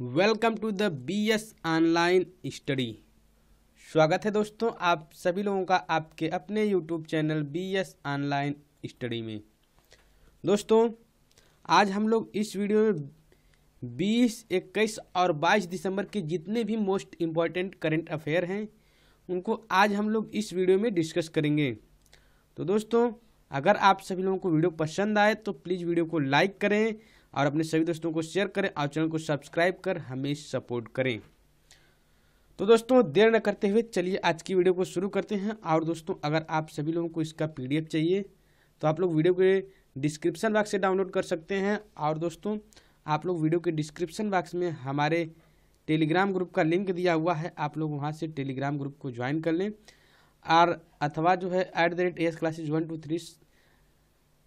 welcome to the B S online study स्वागत है दोस्तों आप सभी लोगों का आपके अपने YouTube channel B S online study में दोस्तों आज हम लोग इस वीडियो में बीस इक्कीस और बाईस दिसंबर के जितने भी मोस्ट इम्पॉर्टेंट करेंट अफेयर हैं उनको आज हम लोग इस वीडियो में डिस्कस करेंगे तो दोस्तों अगर आप सभी लोगों को वीडियो पसंद आए तो प्लीज़ वीडियो को लाइक करें और अपने सभी दोस्तों को शेयर करें और चैनल को सब्सक्राइब कर हमें सपोर्ट करें तो दोस्तों देर न करते हुए चलिए आज की वीडियो को शुरू करते हैं और दोस्तों अगर आप सभी लोगों को इसका पीडीएफ चाहिए तो आप लोग वीडियो के डिस्क्रिप्शन बॉक्स से डाउनलोड कर सकते हैं और दोस्तों आप लोग वीडियो के डिस्क्रिप्शन बॉक्स में हमारे टेलीग्राम ग्रुप का लिंक दिया हुआ है आप लोग वहाँ से टेलीग्राम ग्रुप को ज्वाइन कर लें और अथवा जो है at the rate S classes one two three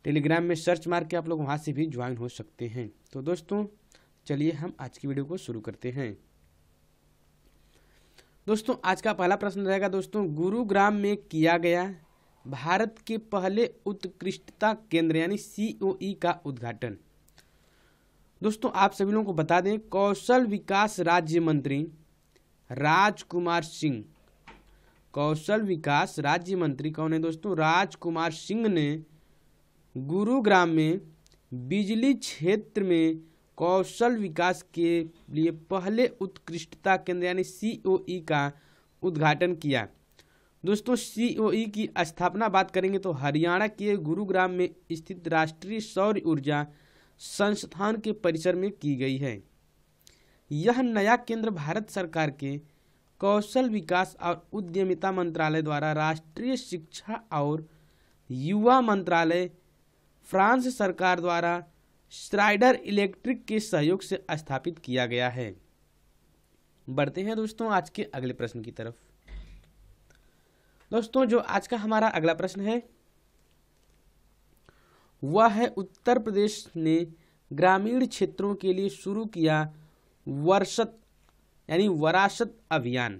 Telegram में सर्च मार के आप लोग वहाँ से भी ज्वाइन हो सकते हैं तो दोस्तों चलिए हम आज की वीडियो को शुरू करते हैं दोस्तों आज का पहला प्रश्न रहेगा दोस्तों गुरुग्राम में किया गया भारत के पहले उत्कृष्टता केंद्र यानी सीओई e का उद्घाटन दोस्तों आप सभी लोगों को बता दें कौशल विकास राज्य मंत्री राजकुमार सिंह कौशल विकास राज्य मंत्री कौन है दोस्तों राजकुमार सिंह ने गुरुग्राम में बिजली क्षेत्र में कौशल विकास के लिए पहले उत्कृष्टता केंद्र यानी सी e का उद्घाटन किया दोस्तों सी e की स्थापना बात करेंगे तो हरियाणा के गुरुग्राम में स्थित राष्ट्रीय सौर ऊर्जा संस्थान के परिसर में की गई है यह नया केंद्र भारत सरकार के कौशल विकास और उद्यमिता मंत्रालय द्वारा राष्ट्रीय शिक्षा और युवा मंत्रालय फ्रांस सरकार द्वारा स्ट्राइडर इलेक्ट्रिक के सहयोग से स्थापित किया गया है बढ़ते हैं दोस्तों आज के अगले प्रश्न की तरफ दोस्तों जो आज का हमारा अगला प्रश्न है वह है उत्तर प्रदेश ने ग्रामीण क्षेत्रों के लिए शुरू किया वर्षत यानी वरासत अभियान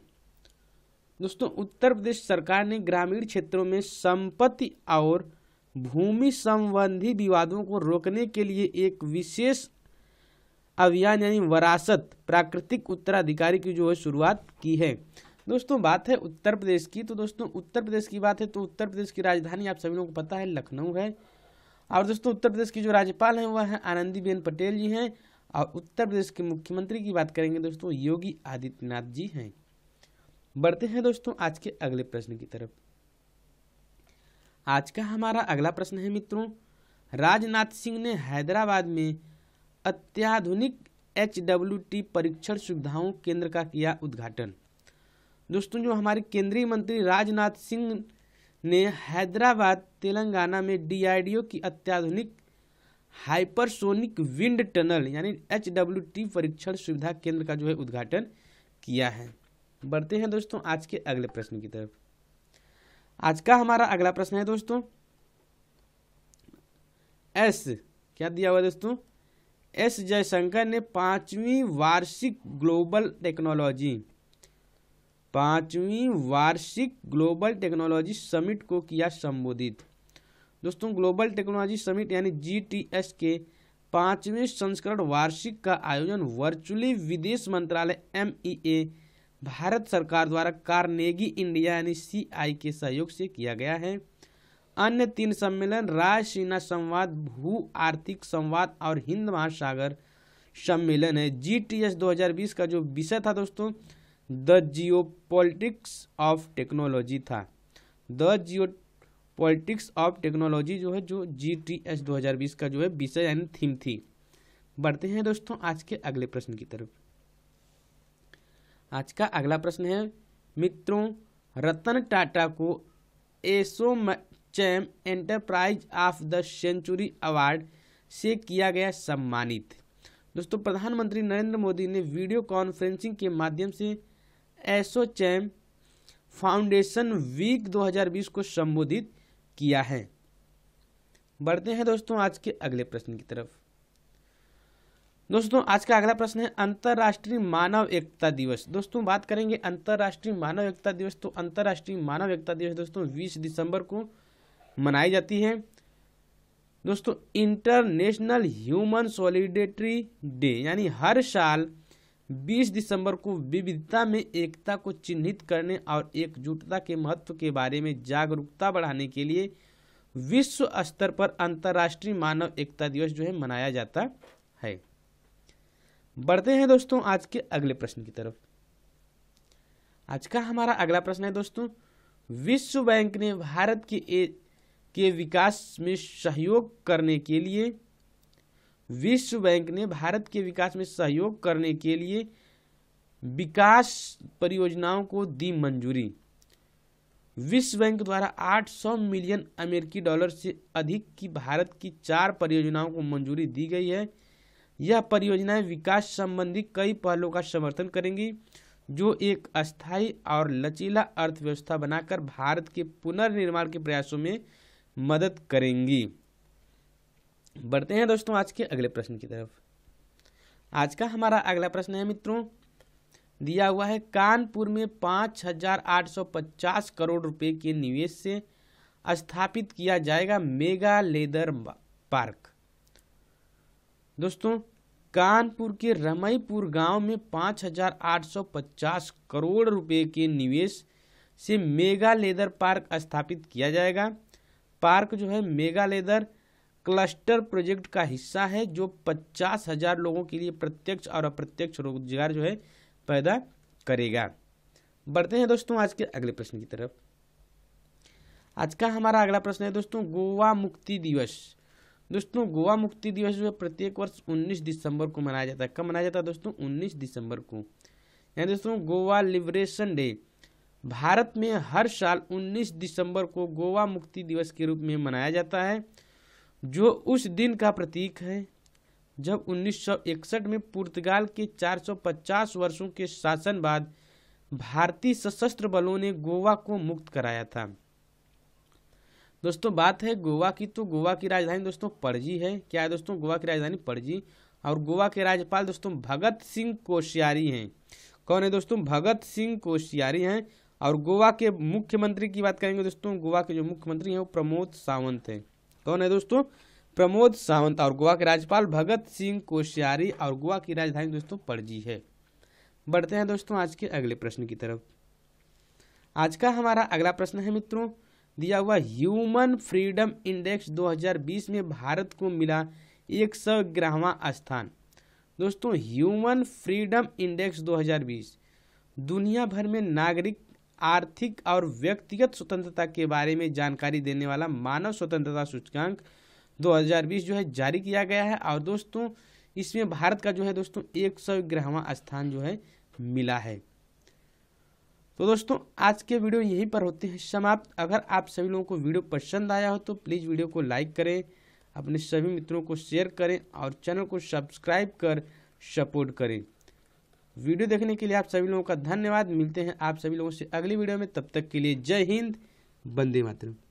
दोस्तों उत्तर प्रदेश सरकार ने ग्रामीण क्षेत्रों में संपत्ति और भूमि संबंधी विवादों को रोकने के लिए एक विशेष अभियान यानी वरासत प्राकृतिक उत्तराधिकारी की जो है शुरुआत की है दोस्तों बात है उत्तर प्रदेश की तो दोस्तों उत्तर प्रदेश की बात है तो उत्तर प्रदेश की राजधानी आप सभी लोगों को पता है लखनऊ है और दोस्तों उत्तर प्रदेश की जो राज्यपाल हैं वह हैं आनंदीबेन पटेल जी हैं और उत्तर प्रदेश के मुख्यमंत्री की बात करेंगे दोस्तों योगी आदित्यनाथ जी हैं बढ़ते हैं दोस्तों आज के अगले प्रश्न की तरफ आज का हमारा अगला प्रश्न है मित्रों राजनाथ सिंह ने हैदराबाद में अत्याधुनिक एच परीक्षण सुविधाओं केंद्र का किया उद्घाटन दोस्तों जो हमारे केंद्रीय मंत्री राजनाथ सिंह ने हैदराबाद तेलंगाना में डी की अत्याधुनिक हाइपरसोनिक विंड टनल यानी एच परीक्षण सुविधा केंद्र का जो है उद्घाटन किया है बढ़ते हैं दोस्तों आज के अगले प्रश्न की तरफ आज का हमारा अगला प्रश्न है दोस्तों एस क्या दिया हुआ दोस्तों एस जयशंकर ने पांचवी वार्षिक ग्लोबल टेक्नोलॉजी पांचवी वार्षिक ग्लोबल टेक्नोलॉजी समिट को किया संबोधित दोस्तों ग्लोबल टेक्नोलॉजी समिट यानी जीटीएस के पांचवें संस्करण वार्षिक का आयोजन वर्चुअली विदेश मंत्रालय एमईए भारत सरकार द्वारा कार्नेगी इंडिया यानी सीआई के सहयोग से किया गया है अन्य तीन सम्मेलन रायसीना संवाद भू आर्थिक संवाद और हिंद महासागर सम्मेलन है जीटीएस 2020 का जो विषय था दोस्तों the geopolitics of technology था the geopolitics of technology जो है जो जी टी एस दो हज़ार बीस का जो है विषय यानी थीम थी बढ़ते हैं दोस्तों आज के अगले प्रश्न की तरफ आज का अगला प्रश्न है मित्रों रतन टाटा को Assocham enterprise of the century award से किया गया सम्मानित दोस्तों प्रधानमंत्री नरेंद्र मोदी ने वीडियो कॉन्फ्रेंसिंग के माध्यम से एसो चैम फाउंडेशन वीक 2020 को संबोधित किया है बढ़ते हैं दोस्तों आज के अगले प्रश्न की तरफ दोस्तों आज का अगला प्रश्न है अंतर्राष्ट्रीय मानव एकता दिवस दोस्तों बात करेंगे अंतर्राष्ट्रीय मानव एकता दिवस तो अंतर्राष्ट्रीय मानव एकता दिवस दोस्तों 20 दिसंबर को मनाई जाती है दोस्तों इंटरनेशनल ह्यूमन सॉलिडेटरी डे यानी हर साल 20 दिसंबर को विविधता में एकता को चिन्हित करने और एकजुटता के महत्व के बारे में जागरूकता बढ़ाने के लिए विश्व स्तर पर अंतर्राष्ट्रीय मानव एकता दिवस जो है मनाया जाता है बढ़ते हैं दोस्तों आज के अगले प्रश्न की तरफ आज का हमारा अगला प्रश्न है दोस्तों विश्व बैंक ने भारत के ए, के विकास में सहयोग करने के लिए विश्व बैंक ने भारत के विकास में सहयोग करने के लिए विकास परियोजनाओं को दी मंजूरी विश्व बैंक द्वारा 800 मिलियन अमेरिकी डॉलर से अधिक की भारत की चार परियोजनाओं को मंजूरी दी गई है यह परियोजनाएं विकास संबंधी कई पहलों का समर्थन करेंगी जो एक अस्थायी और लचीला अर्थव्यवस्था बनाकर भारत के पुनर्निर्माण के प्रयासों में मदद करेंगी बढ़ते हैं दोस्तों आज के अगले प्रश्न की तरफ आज का हमारा अगला प्रश्न है मित्रों दिया हुआ है कानपुर में पाँच हजार आठ सौ पचास करोड़ रुपए के निवेश से स्थापित किया जाएगा मेगा लेदर पार्क दोस्तों कानपुर के रमईपुर गांव में 5,850 करोड़ रुपए के निवेश से मेगा लेदर पार्क स्थापित किया जाएगा पार्क जो है मेगा लेदर क्लस्टर प्रोजेक्ट का हिस्सा है जो पचास हजार लोगों के लिए प्रत्यक्ष और अप्रत्यक्ष रोजगार जो है पैदा करेगा बढ़ते हैं दोस्तों आज के अगले प्रश्न की तरफ आज का हमारा अगला प्रश्न है दोस्तों गोवा मुक्ति दिवस दोस्तों गोवा मुक्ति दिवस जो है प्रत्येक वर्ष 19 दिसंबर को मनाया जाता है कब मनाया जाता है दोस्तों 19 दिसंबर को यानी दोस्तों गोवा लिबरेशन डे भारत में हर साल 19 दिसंबर को गोवा मुक्ति दिवस के रूप में मनाया जाता है जो उस दिन का प्रतीक है जब 1961 में पुर्तगाल के 450 वर्षों के शासन बाद भारतीय सशस्त्र बलों ने गोवा को मुक्त कराया था दोस्तों बात है गोवा की तो गोवा की राजधानी दोस्तों पड़जी है क्या है दोस्तों गोवा की राजधानी पड़जी और गोवा के राज्यपाल दोस्तों भगत सिंह कोश्यारी हैं कौन है दोस्तों भगत सिंह कोश्यारी हैं और गोवा के मुख्यमंत्री की बात करेंगे दोस्तों गोवा के जो मुख्यमंत्री हैं वो प्रमोद सावंत हैं कौन है दोस्तों प्रमोद सावंत और गोवा के राज्यपाल भगत सिंह कोश्यारी और गोवा की राजधानी दोस्तों पड़जी है बढ़ते हैं दोस्तों आज के अगले प्रश्न की तरफ आज का हमारा अगला प्रश्न है मित्रों दिया हुआ ह्यूमन फ्रीडम इंडेक्स 2020 में भारत को मिला एक सौ ग्रहवा स्थान दोस्तों ह्यूमन फ्रीडम इंडेक्स 2020 दुनिया भर में नागरिक आर्थिक और व्यक्तिगत स्वतंत्रता के बारे में जानकारी देने वाला मानव स्वतंत्रता सूचकांक 2020 जो है जारी किया गया है और दोस्तों इसमें भारत का जो है दोस्तों एक सौ स्थान जो है मिला है तो दोस्तों आज के वीडियो यहीं पर होते हैं समाप्त अगर आप सभी लोगों को वीडियो पसंद आया हो तो प्लीज़ वीडियो को लाइक करें अपने सभी मित्रों को शेयर करें और चैनल को सब्सक्राइब कर सपोर्ट करें वीडियो देखने के लिए आप सभी लोगों का धन्यवाद मिलते हैं आप सभी लोगों से अगली वीडियो में तब तक के लिए जय हिंद बंदे मातरम